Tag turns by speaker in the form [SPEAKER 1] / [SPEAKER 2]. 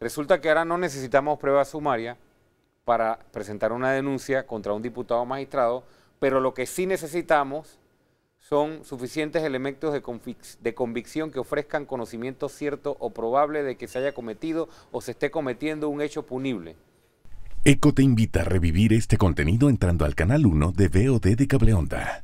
[SPEAKER 1] Resulta que ahora no necesitamos prueba sumaria para presentar una denuncia contra un diputado magistrado, pero lo que sí necesitamos son suficientes elementos de, de, convicción que ofrezcan conocimiento cierto o probable de que se haya cometido o se esté cometiendo un hecho punible.
[SPEAKER 2] ECO te invita a revivir este contenido entrando
[SPEAKER 3] al canal 1 de VOD de Cableonda.